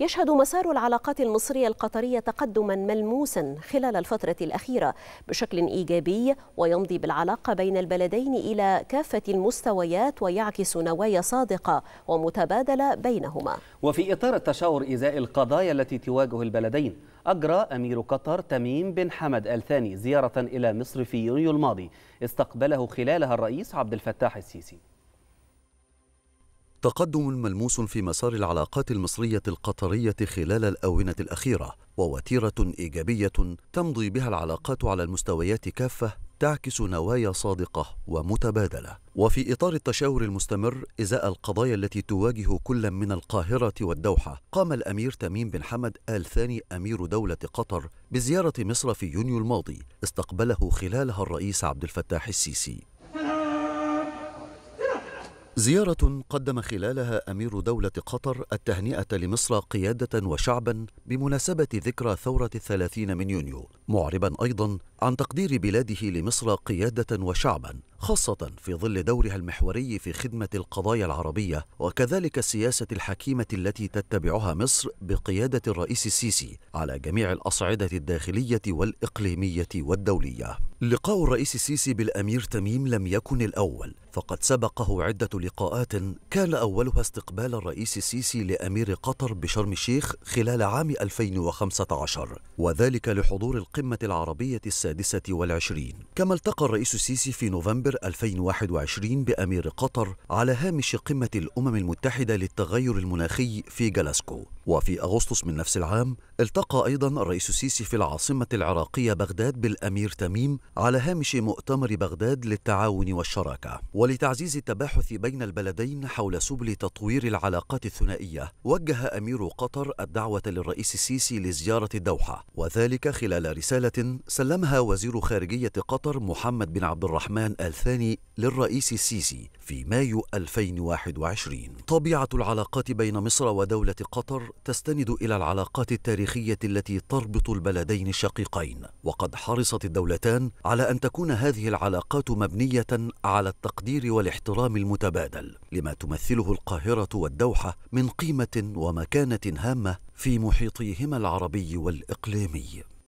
يشهد مسار العلاقات المصرية القطرية تقدما ملموسا خلال الفترة الأخيرة بشكل إيجابي ويمضي بالعلاقة بين البلدين إلى كافة المستويات ويعكس نوايا صادقة ومتبادلة بينهما وفي إطار التشاور إزاء القضايا التي تواجه البلدين أجرى أمير قطر تميم بن حمد الثاني زيارة إلى مصر في يونيو الماضي استقبله خلالها الرئيس عبد الفتاح السيسي تقدم ملموس في مسار العلاقات المصرية القطرية خلال الآونة الأخيرة ووتيرة إيجابية تمضي بها العلاقات على المستويات كافة تعكس نوايا صادقة ومتبادلة وفي إطار التشاور المستمر إزاء القضايا التي تواجه كل من القاهرة والدوحة قام الأمير تميم بن حمد آل ثاني أمير دولة قطر بزيارة مصر في يونيو الماضي استقبله خلالها الرئيس عبد الفتاح السيسي زيارة قدم خلالها أمير دولة قطر التهنئة لمصر قيادة وشعبا بمناسبة ذكرى ثورة الثلاثين من يونيو معربا أيضا عن تقدير بلاده لمصر قيادة وشعبا خاصة في ظل دورها المحوري في خدمة القضايا العربية وكذلك السياسة الحكيمة التي تتبعها مصر بقيادة الرئيس السيسي على جميع الأصعدة الداخلية والإقليمية والدولية لقاء الرئيس السيسي بالامير تميم لم يكن الاول فقد سبقه عده لقاءات كان اولها استقبال الرئيس السيسي لامير قطر بشرم الشيخ خلال عام 2015 وذلك لحضور القمه العربيه السادسه والعشرين كما التقى الرئيس السيسي في نوفمبر 2021 بامير قطر على هامش قمه الامم المتحده للتغير المناخي في جلاسكو وفي أغسطس من نفس العام التقى أيضا الرئيس السيسي في العاصمة العراقية بغداد بالأمير تميم على هامش مؤتمر بغداد للتعاون والشراكة ولتعزيز التباحث بين البلدين حول سبل تطوير العلاقات الثنائية وجه أمير قطر الدعوة للرئيس السيسي لزيارة الدوحة وذلك خلال رسالة سلمها وزير خارجية قطر محمد بن عبد الرحمن الثاني للرئيس السيسي في مايو 2021 طبيعة العلاقات بين مصر ودولة قطر تستند إلى العلاقات التاريخية التي تربط البلدين الشقيقين وقد حرصت الدولتان على أن تكون هذه العلاقات مبنية على التقدير والاحترام المتبادل لما تمثله القاهرة والدوحة من قيمة ومكانة هامة في محيطيهما العربي والإقليمي